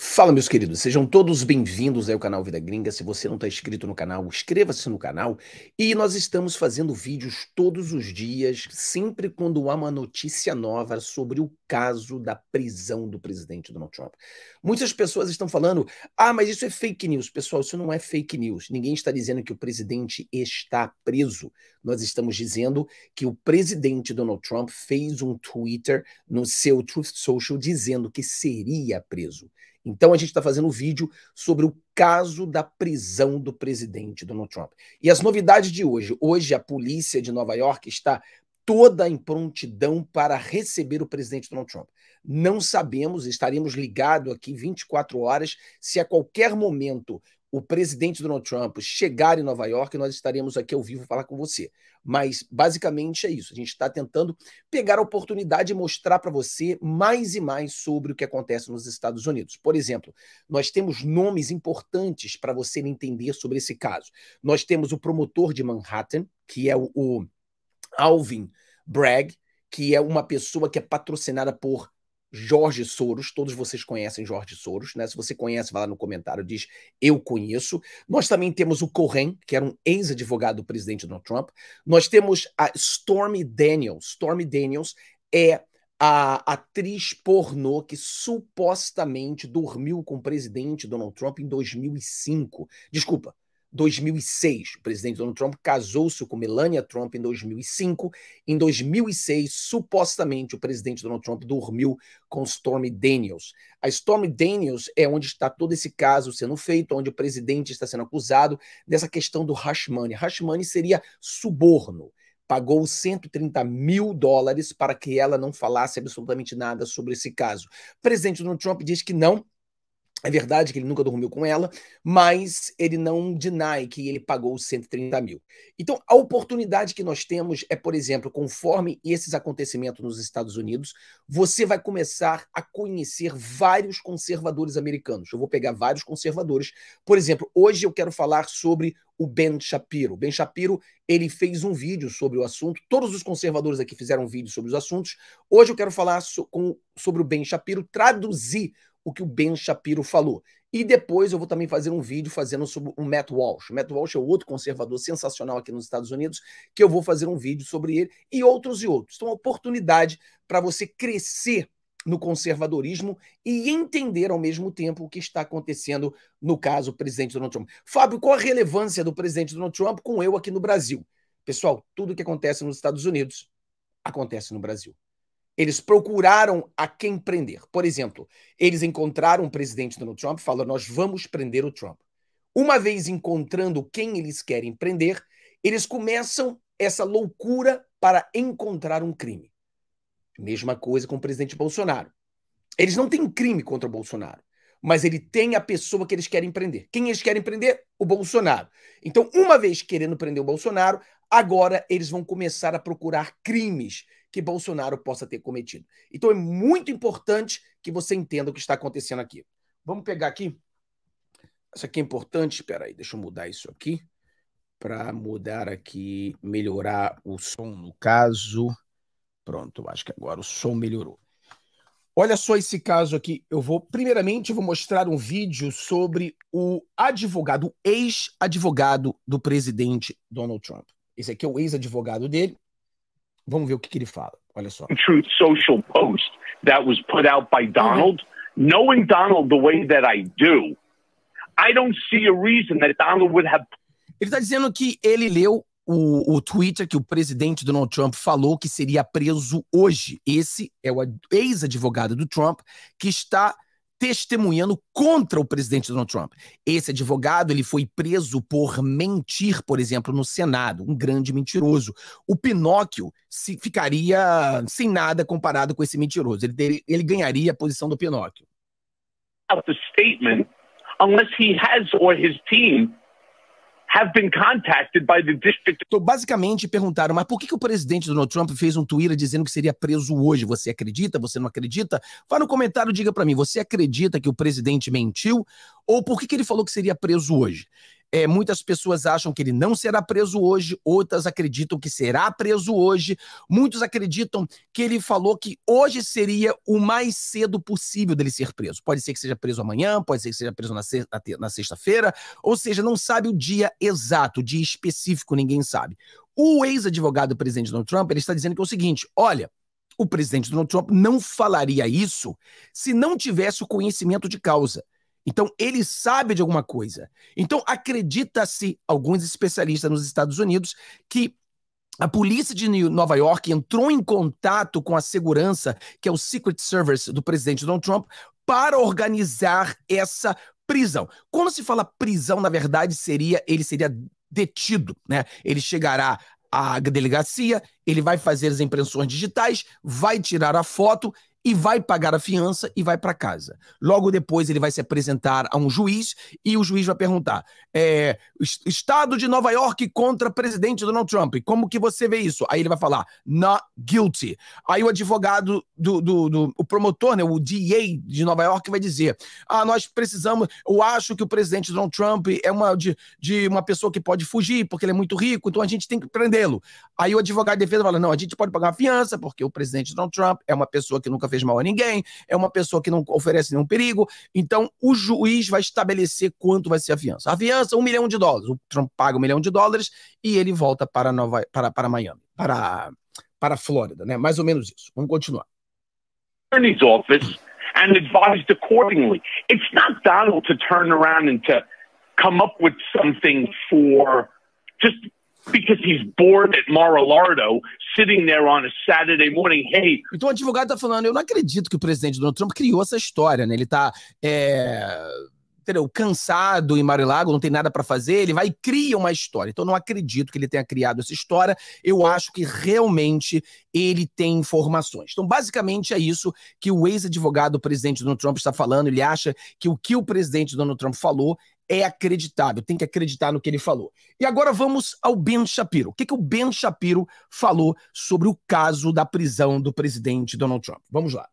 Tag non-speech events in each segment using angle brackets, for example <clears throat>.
Fala, meus queridos, sejam todos bem-vindos ao canal Vida Gringa. Se você não está inscrito no canal, inscreva-se no canal. E nós estamos fazendo vídeos todos os dias, sempre quando há uma notícia nova sobre o caso da prisão do presidente Donald Trump. Muitas pessoas estão falando: ah, mas isso é fake news. Pessoal, isso não é fake news. Ninguém está dizendo que o presidente está preso. Nós estamos dizendo que o presidente Donald Trump fez um Twitter no seu Truth Social dizendo que seria preso. Então a gente está fazendo um vídeo sobre o caso da prisão do presidente Donald Trump. E as novidades de hoje. Hoje a polícia de Nova York está toda em prontidão para receber o presidente Donald Trump. Não sabemos, estaremos ligados aqui 24 horas, se a qualquer momento o presidente Donald Trump chegar em Nova York, nós estaremos aqui ao vivo falar com você. Mas basicamente é isso. A gente está tentando pegar a oportunidade e mostrar para você mais e mais sobre o que acontece nos Estados Unidos. Por exemplo, nós temos nomes importantes para você entender sobre esse caso. Nós temos o promotor de Manhattan, que é o, o Alvin Bragg, que é uma pessoa que é patrocinada por Jorge Soros, todos vocês conhecem Jorge Soros, né? Se você conhece, vai lá no comentário, diz eu conheço. Nós também temos o Corren, que era um ex-advogado do presidente Donald Trump. Nós temos a Stormy Daniels. Stormy Daniels é a atriz pornô que supostamente dormiu com o presidente Donald Trump em 2005. Desculpa, 2006. O presidente Donald Trump casou-se com Melania Trump em 2005. Em 2006, supostamente, o presidente Donald Trump dormiu com Stormy Daniels. A Stormy Daniels é onde está todo esse caso sendo feito, onde o presidente está sendo acusado dessa questão do hush money. Hush money seria suborno pagou 130 mil dólares para que ela não falasse absolutamente nada sobre esse caso. O presidente Donald Trump diz que não, é verdade que ele nunca dormiu com ela, mas ele não deny que ele pagou os 130 mil. Então, a oportunidade que nós temos é, por exemplo, conforme esses acontecimentos nos Estados Unidos, você vai começar a conhecer vários conservadores americanos. Eu vou pegar vários conservadores. Por exemplo, hoje eu quero falar sobre o Ben Shapiro. O ben Shapiro, ele fez um vídeo sobre o assunto. Todos os conservadores aqui fizeram um vídeo sobre os assuntos. Hoje eu quero falar so com, sobre o Ben Shapiro, traduzir o que o Ben Shapiro falou. E depois eu vou também fazer um vídeo fazendo sobre o Matt Walsh. O Matt Walsh é outro conservador sensacional aqui nos Estados Unidos, que eu vou fazer um vídeo sobre ele e outros e outros. Então, uma oportunidade para você crescer no conservadorismo e entender ao mesmo tempo o que está acontecendo no caso do presidente Donald Trump. Fábio, qual a relevância do presidente Donald Trump com eu aqui no Brasil? Pessoal, tudo que acontece nos Estados Unidos acontece no Brasil. Eles procuraram a quem prender. Por exemplo, eles encontraram o presidente Donald Trump e falaram: Nós vamos prender o Trump. Uma vez encontrando quem eles querem prender, eles começam essa loucura para encontrar um crime. Mesma coisa com o presidente Bolsonaro. Eles não têm crime contra o Bolsonaro, mas ele tem a pessoa que eles querem prender. Quem eles querem prender? O Bolsonaro. Então, uma vez querendo prender o Bolsonaro, agora eles vão começar a procurar crimes que Bolsonaro possa ter cometido. Então é muito importante que você entenda o que está acontecendo aqui. Vamos pegar aqui. Isso aqui é importante. Espera aí, deixa eu mudar isso aqui para mudar aqui, melhorar o som no caso. Pronto, acho que agora o som melhorou. Olha só esse caso aqui. Eu vou, primeiramente, eu vou mostrar um vídeo sobre o advogado, o ex-advogado do presidente Donald Trump. Esse aqui é o ex-advogado dele. Vamos ver o que, que ele fala. Olha só. Truth Social post that was put out by Donald. Knowing Donald the way that I do, I don't see a reason that Donald would have. Ele está dizendo que ele leu o, o Twitter que o presidente Donald Trump falou que seria preso hoje. Esse é o ex-advogado do Trump que está testemunhando contra o presidente Donald Trump. Esse advogado, ele foi preso por mentir, por exemplo, no Senado, um grande mentiroso. O Pinóquio se, ficaria sem nada comparado com esse mentiroso. Ele, ele ganharia a posição do Pinóquio. The statement, unless he has or his team have been contacted by the district. Então, basicamente perguntaram, mas por que, que o presidente Donald Trump fez um Twitter dizendo que seria preso hoje? Você acredita? Você não acredita? Vá no comentário, diga para mim, você acredita que o presidente mentiu? Ou por que, que ele falou que seria preso hoje? É, muitas pessoas acham que ele não será preso hoje, outras acreditam que será preso hoje, muitos acreditam que ele falou que hoje seria o mais cedo possível dele ser preso. Pode ser que seja preso amanhã, pode ser que seja preso na sexta-feira, ou seja, não sabe o dia exato, o dia específico, ninguém sabe. O ex-advogado do presidente Donald Trump ele está dizendo que é o seguinte: olha, o presidente Donald Trump não falaria isso se não tivesse o conhecimento de causa. Então, ele sabe de alguma coisa. Então, acredita-se, alguns especialistas nos Estados Unidos, que a polícia de Nova York entrou em contato com a segurança, que é o Secret Service do presidente Donald Trump, para organizar essa prisão. Quando se fala prisão, na verdade, seria ele seria detido, né? Ele chegará à delegacia, ele vai fazer as impressões digitais, vai tirar a foto e vai pagar a fiança e vai para casa. Logo depois ele vai se apresentar a um juiz e o juiz vai perguntar: é, Estado de Nova York contra presidente Donald Trump, como que você vê isso? Aí ele vai falar: not guilty. Aí o advogado do, do, do o promotor, né, o DA de Nova York vai dizer: Ah, nós precisamos, eu acho que o presidente Donald Trump é uma de, de uma pessoa que pode fugir porque ele é muito rico, então a gente tem que prendê-lo. Aí o advogado de defesa fala: Não, a gente pode pagar a fiança porque o presidente Donald Trump é uma pessoa que nunca fez mal a ninguém, é uma pessoa que não oferece nenhum perigo. Então, o juiz vai estabelecer quanto vai ser a fiança. A fiança, um milhão de dólares. O Trump paga um milhão de dólares e ele volta para, Nova, para, para Miami, para, para a Flórida, né? Mais ou menos isso. Vamos continuar. Attorney's office and advised accordingly. It's not Donald to turn around and to come up with something for just because he's bored at Mar-a-Largo, sitting there on a Saturday morning. Hey. Então o advogado está falando, eu não acredito que o presidente Donald Trump criou essa história, né? Ele está é, entendeu, cansado em Mar-a-Lago, não tem nada para fazer, ele vai e cria uma história. Então não acredito que ele tenha criado essa história. Eu acho que realmente ele tem informações. Então basicamente é isso que o ex-advogado do presidente Donald Trump está falando. Ele acha que o que o presidente Donald Trump falou é acreditável, tem que acreditar no que ele falou. E agora vamos ao Ben Shapiro. O que, que o Ben Shapiro falou sobre o caso da prisão do presidente Donald Trump? Vamos lá.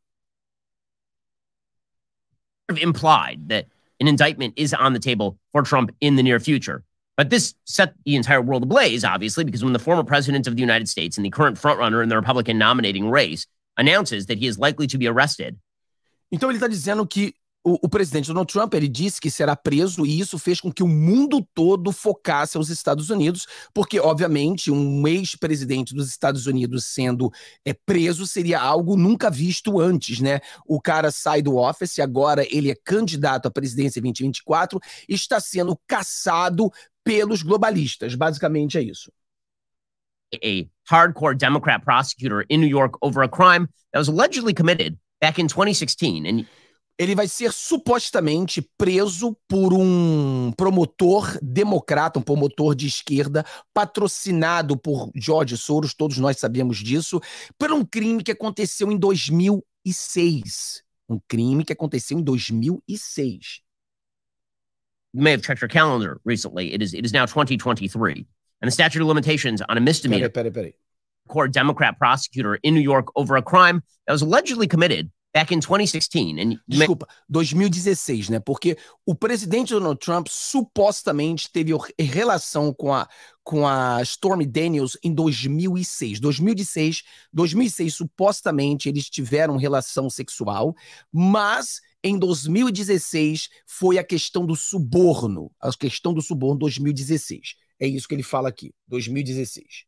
Implied that an indictment is on the table for Trump in the near future. But this set the entire world ablaze, obviously, because when the former president of the United States and the current frontrunner in the Republican nominating race announces that he is likely to be arrested. Então ele está dizendo que o, o, presidente Donald Trump ele disse que será preso e isso fez com que o mundo todo focasse aos Estados Unidos, porque obviamente um ex-presidente dos Estados Unidos sendo é, preso seria algo nunca visto antes, né? O cara sai do office, agora ele é candidato à presidência 2024, está sendo caçado pelos globalistas. Basicamente é isso. a hardcore Democrat prosecutor in New York over a crime that was allegedly committed back in 2016. And ele vai ser supostamente preso por um promotor democrata, um promotor de esquerda, patrocinado por George Soros, todos nós sabemos disso, por um crime que aconteceu em 2006. Um crime que aconteceu em 2006. You may have checked your calendar recently. It is, it is now 2023. And the statute of limitations on a misdemeanor. Peraí, peraí, peraí. Court Democrat prosecutor in New York over a crime that was allegedly committed back in 2016. And... Desculpa, 2016, né? Porque o presidente Donald Trump supostamente teve relação com a, com a Stormy Daniels em 2006. 2006, 2006 supostamente eles tiveram relação sexual, mas em 2016 foi a questão do suborno, a questão do suborno 2016. É isso que ele fala aqui, 2016.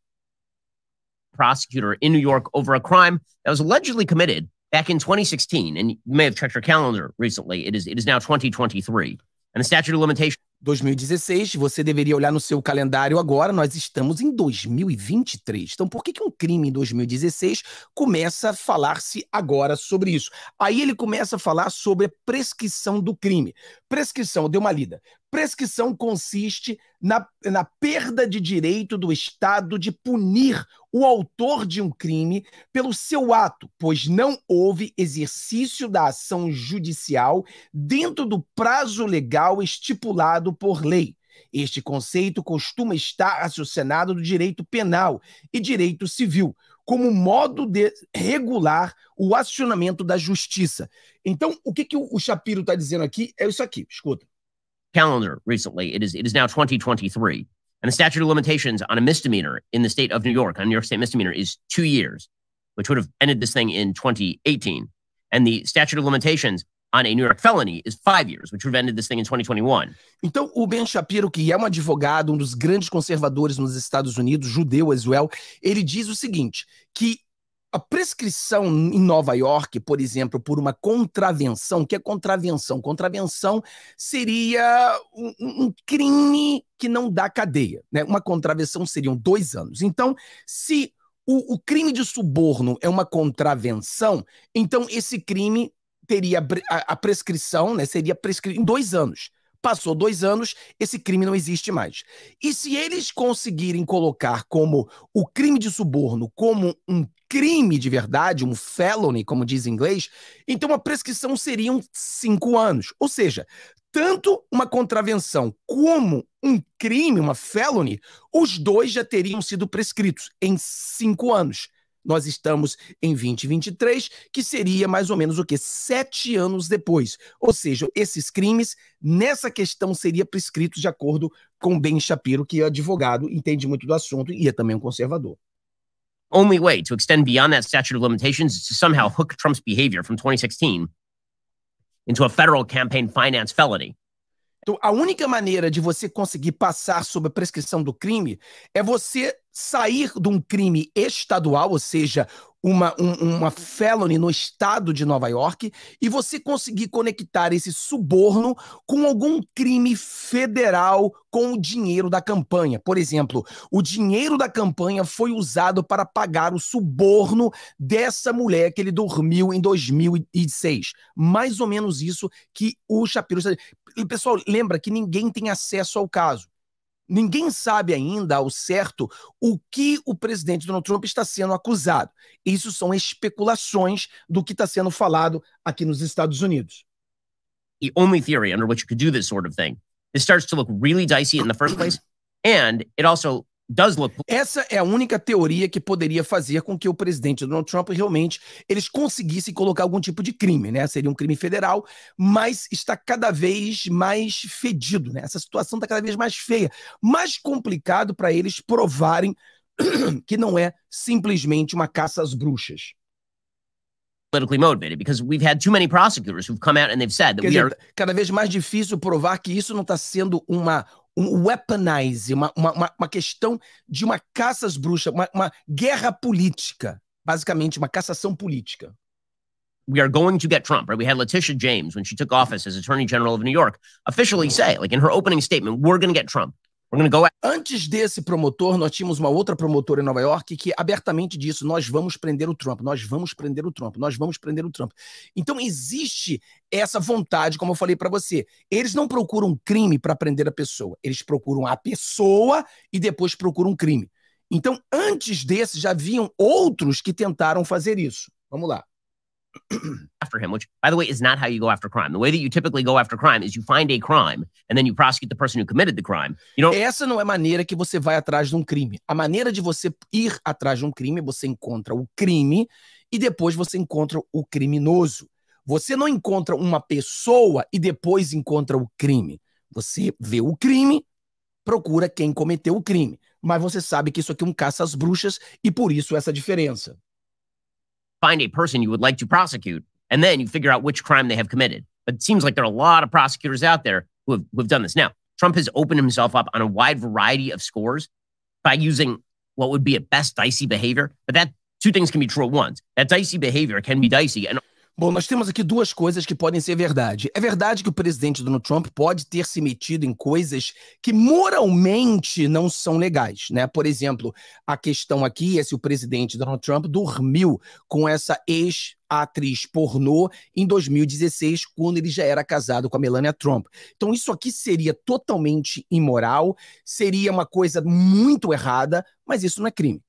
Prosecutor in New York over a crime that was allegedly committed back in 2016, and you may have checked your calendar recently, it is, it is now 2023, and the statute of limitations. 2016, você deveria olhar no seu calendário agora, nós estamos em 2023. Então, por que, que um crime em 2016 começa a falar-se agora sobre isso? Aí ele começa a falar sobre a prescrição do crime. Prescrição, eu dei uma lida. Prescrição consiste na, na perda de direito do Estado de punir o autor de um crime pelo seu ato, pois não houve exercício da ação judicial dentro do prazo legal estipulado por lei. Este conceito costuma estar associado do direito penal e direito civil, como modo de regular o acionamento da justiça. Então, o que, que o Shapiro está dizendo aqui é isso aqui. Escuta. Calendar recently, it is, it is now 2023, and the statute of limitations on a misdemeanor in the state of New York, on New York State misdemeanor, is two years, which would have ended this thing in 2018. And the statute of limitations on a New York felony is five years, which prevented this thing in 2021. Então, o Ben Shapiro, que é um advogado, um dos grandes conservadores nos Estados Unidos, judeu as well, ele diz o seguinte, que a prescrição em Nova York, por exemplo, por uma contravenção, que é contravenção? Contravenção seria um, um, crime que não dá cadeia. Né? Uma contravenção seriam dois anos. Então, se o, o crime de suborno é uma contravenção, então esse crime teria a, prescrição, né? Seria prescrito em dois anos. Passou dois anos, esse crime não existe mais. E se eles conseguirem colocar como o crime de suborno como um crime de verdade, um felony, como diz em inglês, então a prescrição seriam cinco anos. Ou seja, tanto uma contravenção como um crime, uma felony, os dois já teriam sido prescritos em cinco anos. Nós estamos em 2023, que seria mais ou menos o que? Sete anos depois. Ou seja, esses crimes, nessa questão, seria prescritos de acordo com Ben Shapiro, que é advogado, entende muito do assunto e é também um conservador. Only way to extend beyond that statute of limitations is to somehow hook Trump's behavior from 2016 into a federal campaign finance felony. Então, a única maneira de você conseguir passar sobre a prescrição do crime é você sair de um crime estadual, ou seja, uma, um, uma felony no estado de Nova York, e você conseguir conectar esse suborno com algum crime federal com o dinheiro da campanha. Por exemplo, o dinheiro da campanha foi usado para pagar o suborno dessa mulher que ele dormiu em 2006. Mais ou menos isso que o Shapiro está. Pessoal, lembra que ninguém tem acesso ao caso. Ninguém sabe ainda ao certo o que o presidente Donald Trump está sendo acusado. Isso são especulações do que está sendo falado aqui nos Estados Unidos. The only theory under which you could do this sort of thing. It starts to look really dicey in the first place, and it also does look... Essa é a única teoria que poderia fazer com que o presidente Donald Trump realmente eles conseguissem colocar algum tipo de crime, né? Seria um crime federal, mas está cada vez mais fedido, né? Essa situação está cada vez mais feia, mais complicado para eles provarem <clears throat> que não é simplesmente uma caça às bruxas. politically motivated because we've had too many prosecutors who've come out and they've said that we are cada vez mais difícil provar que isso não está sendo uma um weaponize, uma, uma, uma questão de uma caça às bruxas, uma, uma guerra política, basicamente, uma cassação política. we are going to get Trump, right? We had Letitia James when she took office as Attorney General of New York officially say, like in her opening statement, we're going to get Trump. Antes desse promotor, nós tínhamos uma outra promotora em Nova York que abertamente disse: nós vamos prender o Trump, nós vamos prender o Trump, nós vamos prender o Trump. Então existe essa vontade, como eu falei para você. Eles não procuram crime para prender a pessoa, eles procuram a pessoa e depois procuram crime. Então, antes desse, já haviam outros que tentaram fazer isso. Vamos lá after him, which, by the way, is not how you go after crime. The way that you typically go after crime is you find a crime and then you prosecute the person who committed the crime. You essa não é maneira que você vai atrás de um crime. A maneira de você ir atrás de um crime, você encontra o crime e depois você encontra o criminoso. Você não encontra uma pessoa e depois encontra o crime. Você vê o crime, procura quem cometeu o crime. Mas você sabe que isso aqui é um caça às bruxas e por isso essa diferença. find a person you would like to prosecute, and then you figure out which crime they have committed. But it seems like there are a lot of prosecutors out there who have, who have done this. Now, Trump has opened himself up on a wide variety of scores by using what would be at best dicey behavior. But that two things can be true at once. That dicey behavior can be dicey, and Bom, nós temos aqui duas coisas que podem ser verdade. É verdade que o presidente Donald Trump pode ter se metido em coisas que moralmente não são legais, né? Por exemplo, a questão aqui é se o presidente Donald Trump dormiu com essa ex atriz pornô em 2016, quando ele já era casado com a Melania Trump. Então, isso aqui seria totalmente imoral, seria uma coisa muito errada, mas isso não é crime.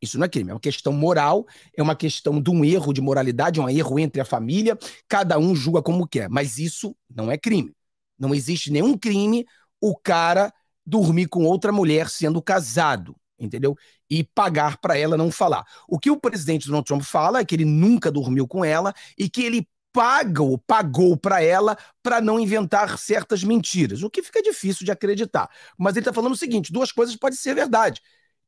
Isso não é crime, é uma questão moral, é uma questão de um erro de moralidade, é um erro entre a família, cada um julga como quer, mas isso não é crime. Não existe nenhum crime o cara dormir com outra mulher sendo casado, entendeu? E pagar para ela não falar. O que o presidente Donald Trump fala é que ele nunca dormiu com ela e que ele pagou, pagou para ela para não inventar certas mentiras, o que fica difícil de acreditar. Mas ele está falando o seguinte: duas coisas podem ser verdade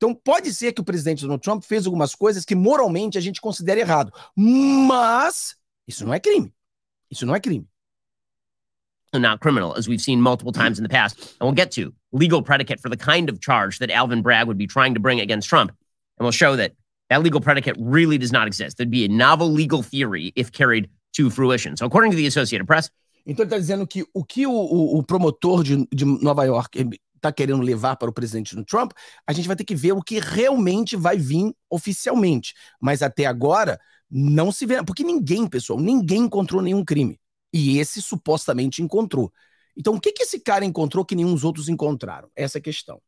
então, pode ser que o presidente Donald Trump fez algumas coisas que moralmente a gente considera errado, mas isso não é crime. Isso não é crime. Not criminal, as we've seen multiple times in the past, and we'll get to legal predicate for the kind of charge that Alvin Bragg would be trying to bring against Trump, and we'll show that that legal predicate really does not exist. There'd be a novel legal theory if carried to fruition. So, according to the Associated Press, Então ele está dizendo que o que o, o, promotor de, de Nova York está querendo levar para o presidente Trump, a gente vai ter que ver o que realmente vai vir oficialmente. Mas até agora, não se vê. Porque ninguém, pessoal, ninguém encontrou nenhum crime. E esse supostamente encontrou. Então, o que, que esse cara encontrou que nenhum dos outros encontraram? Essa é a questão.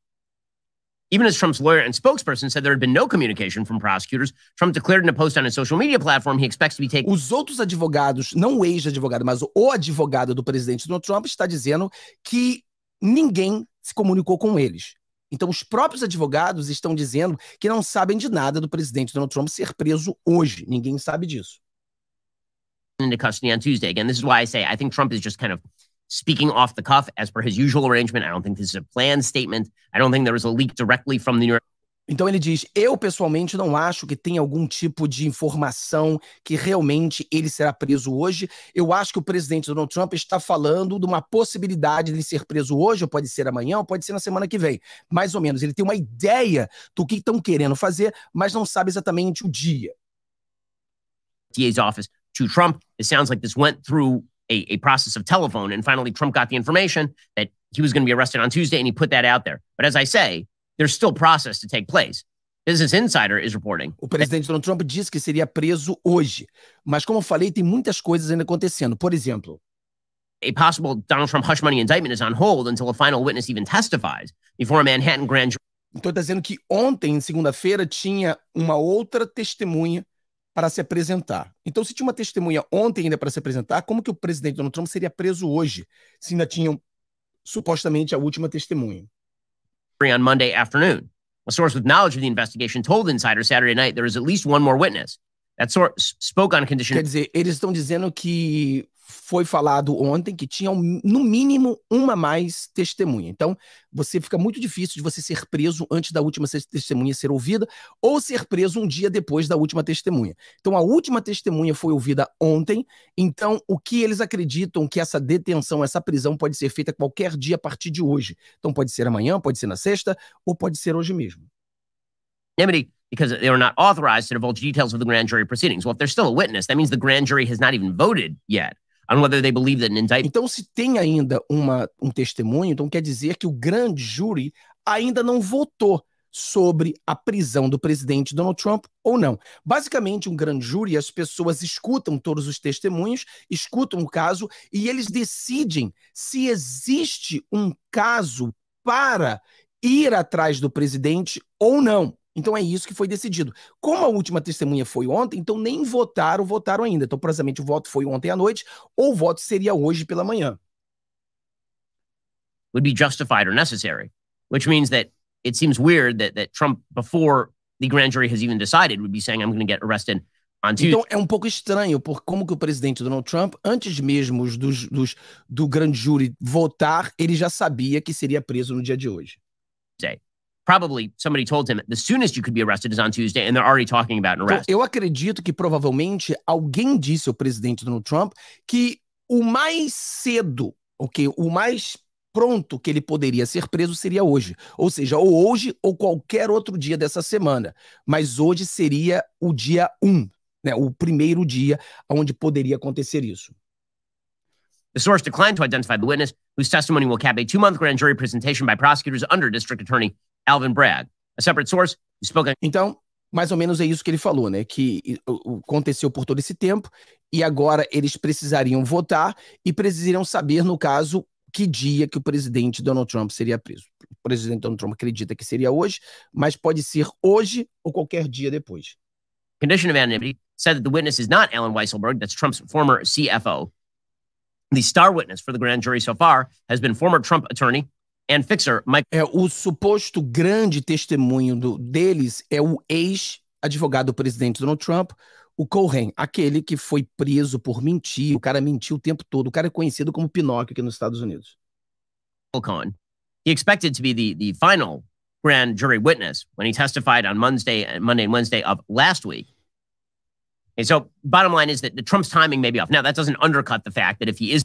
Even as Trump's lawyer and spokesperson said there had been no communication from prosecutors, Trump declared in a post on his social media platform he expects to be taken. Os outros advogados, não o ex-advogado, mas o advogado do presidente Donald Trump está dizendo que ninguém se comunicou com eles. Então, os próprios advogados estão dizendo que não sabem de nada do presidente Donald Trump ser preso hoje. Ninguém sabe disso. Into custody on Tuesday. Again, this is why I say I think Trump is just kind of speaking off the cuff as per his usual arrangement. I don't think this is a planned statement. I don't think there was a leak directly from the New York. Então ele diz: Eu pessoalmente não acho que tenha algum tipo de informação que realmente ele será preso hoje. Eu acho que o presidente Donald Trump está falando de uma possibilidade de ser preso hoje, ou pode ser amanhã, ou pode ser na semana que vem. Mais ou menos. Ele tem uma ideia do que estão querendo fazer, mas não sabe exatamente o dia. DA's office to Trump. It sounds like this went through a, a process of telephone, and finally Trump got the information that he was going to be arrested on Tuesday, and he put that out there. But as I say, there's still process to take place. Business Insider is reporting. O presidente Donald Trump disse que seria preso hoje, mas como eu falei, tem muitas coisas ainda acontecendo. Por exemplo, a possible Donald Trump hush money indictment is on hold until a final witness even testifies before a Manhattan grand jury. Então está dizendo que ontem, segunda-feira, tinha uma outra testemunha para se apresentar. Então, se tinha uma testemunha ontem ainda para se apresentar, como que o presidente Donald Trump seria preso hoje, se ainda tinham supostamente a última testemunha? on Monday afternoon. A source with knowledge of the investigation told Insider Saturday night there is at least one more witness, sort spoke on condition. Quer dizer, eles estão dizendo que foi falado ontem que tinham no mínimo uma mais testemunha. Então, você fica muito difícil de você ser preso antes da última testemunha ser ouvida ou ser preso um dia depois da última testemunha. Então, a última testemunha foi ouvida ontem. Então, o que eles acreditam que essa detenção, essa prisão pode ser feita qualquer dia a partir de hoje. Então, pode ser amanhã, pode ser na sexta ou pode ser hoje mesmo. Emily, because they were not authorized to divulge details of the grand jury proceedings. Well, if there's still a witness, that means the grand jury has not even voted yet. On whether they believe that an indictment... Então, se tem ainda uma, um testemunho, então quer dizer que o grande júri ainda não votou sobre a prisão do presidente Donald Trump ou não. Basicamente, um grande júri, as pessoas escutam todos os testemunhos, escutam o caso e eles decidem se existe um caso para ir atrás do presidente ou não. Então é isso que foi decidido. Como a última testemunha foi ontem, então nem votaram, votaram ainda. Então, provavelmente, o voto foi ontem à noite, ou o voto seria hoje pela manhã. Would be justified or necessary, which means that it seems weird that, that Trump, before the grand jury has even decided, would be saying, I'm going to get arrested então é um pouco estranho por como que o presidente Donald Trump, antes mesmo dos, dos, do grande júri votar, ele já sabia que seria preso no dia de hoje. Probably somebody told him the soonest you could be arrested is on Tuesday, and they're already talking about an então, arrest. Então, eu acredito que provavelmente alguém disse ao presidente Donald Trump que o mais cedo, ok, o mais pronto que ele poderia ser preso seria hoje. Ou seja, ou hoje ou qualquer outro dia dessa semana. Mas hoje seria o dia 1, né, o primeiro dia onde poderia acontecer isso. The source declined to identify the witness, whose testimony will cap a two month grand jury presentation by prosecutors under district attorney Alvin Bragg. A separate source spoke Então, mais ou menos é isso que ele falou, né? Que aconteceu por todo esse tempo e agora eles precisariam votar e precisariam saber, no caso, que dia que o presidente Donald Trump seria preso. O presidente Donald Trump acredita que seria hoje, mas pode ser hoje ou qualquer dia depois. Condition of anonymity said that the witness is not Alan Weisselberg, that's Trump's former CFO. The star witness for the grand jury so far has been former Trump attorney and fixer Mike. É, o suposto grande testemunho do, deles é o ex-advogado do presidente Donald Trump, o Cohen, aquele que foi preso por mentir. O cara mentiu o tempo todo. O cara é conhecido como Pinóquio aqui nos Estados Unidos. Cohen. He expected to be the, the final grand jury witness when he testified on Monday, Monday and Wednesday of last week. And so, bottom line is that Trump's timing may be off. Now, that doesn't undercut the fact that if he is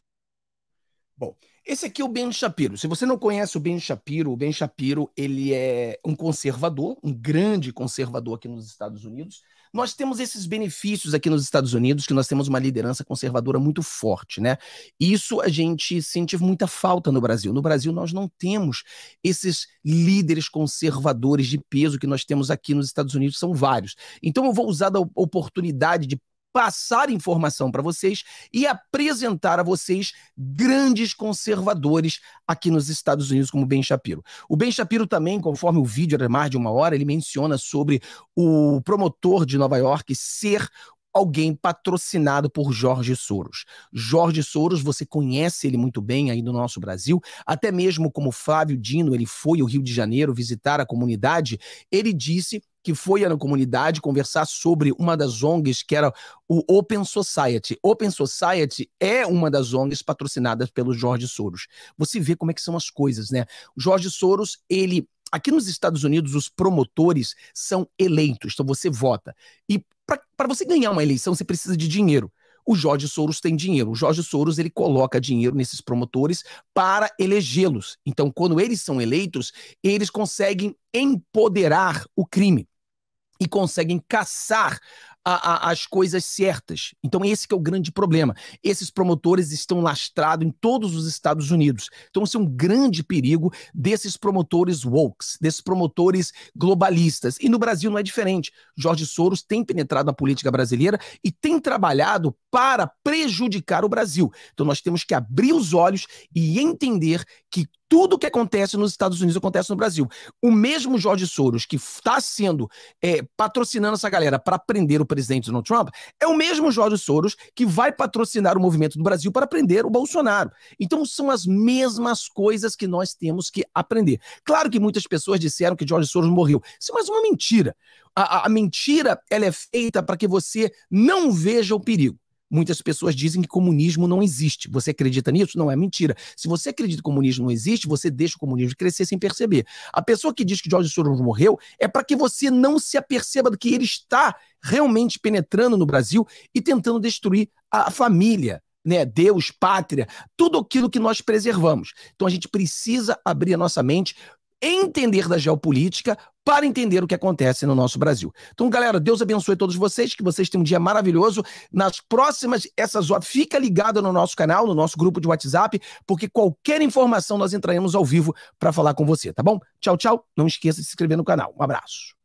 Bom, esse aqui é o Ben Shapiro. Se você não conhece o Ben Shapiro, o Ben Shapiro ele é um conservador, um grande conservador aqui nos Estados Unidos. Nós temos esses benefícios aqui nos Estados Unidos, que nós temos uma liderança conservadora muito forte, né? Isso a gente sente muita falta no Brasil. No Brasil, nós não temos esses líderes conservadores de peso que nós temos aqui nos Estados Unidos, são vários. Então, eu vou usar da oportunidade de passar informação para vocês e apresentar a vocês grandes conservadores aqui nos Estados Unidos, como Ben Shapiro. O Ben Shapiro também, conforme o vídeo era mais de uma hora, ele menciona sobre o promotor de Nova York ser alguém patrocinado por Jorge Soros. Jorge Soros, você conhece ele muito bem aí no nosso Brasil, até mesmo como Flávio Dino, ele foi ao Rio de Janeiro visitar a comunidade, ele disse que foi na comunidade conversar sobre uma das ONGs que era o Open Society. Open Society é uma das ONGs patrocinadas pelo Jorge Soros. Você vê como é que são as coisas, né? O Jorge Soros, ele Aqui nos Estados Unidos, os promotores são eleitos, então você vota. E para você ganhar uma eleição, você precisa de dinheiro o Jorge Soros tem dinheiro. O Jorge Soros ele coloca dinheiro nesses promotores para elegê-los. Então, quando eles são eleitos, eles conseguem empoderar o crime e conseguem caçar a, a, as coisas certas. Então esse que é o grande problema. Esses promotores estão lastrados em todos os Estados Unidos. Então esse é um grande perigo desses promotores wokes, desses promotores globalistas. E no Brasil não é diferente. Jorge Soros tem penetrado na política brasileira e tem trabalhado para prejudicar o Brasil. Então nós temos que abrir os olhos e entender que tudo que acontece nos Estados Unidos acontece no Brasil. O mesmo Jorge Soros, que está sendo é, patrocinando essa galera para prender o presidente Donald Trump, é o mesmo Jorge Soros que vai patrocinar o movimento do Brasil para prender o Bolsonaro. Então são as mesmas coisas que nós temos que aprender. Claro que muitas pessoas disseram que Jorge Soros morreu. Isso é mais uma mentira. A, a, a mentira ela é feita para que você não veja o perigo. Muitas pessoas dizem que comunismo não existe. Você acredita nisso? Não é mentira. Se você acredita que comunismo não existe, você deixa o comunismo crescer sem perceber. A pessoa que diz que George Soros morreu é para que você não se aperceba do que ele está realmente penetrando no Brasil e tentando destruir a família. Né, Deus, pátria, tudo aquilo que nós preservamos. Então a gente precisa abrir a nossa mente entender da geopolítica para entender o que acontece no nosso Brasil. Então, galera, Deus abençoe todos vocês, que vocês tenham um dia maravilhoso. Nas próximas, essas horas, fica ligado no nosso canal, no nosso grupo de WhatsApp, porque qualquer informação nós entraremos ao vivo para falar com você, tá bom? Tchau, tchau. Não esqueça de se inscrever no canal. Um abraço.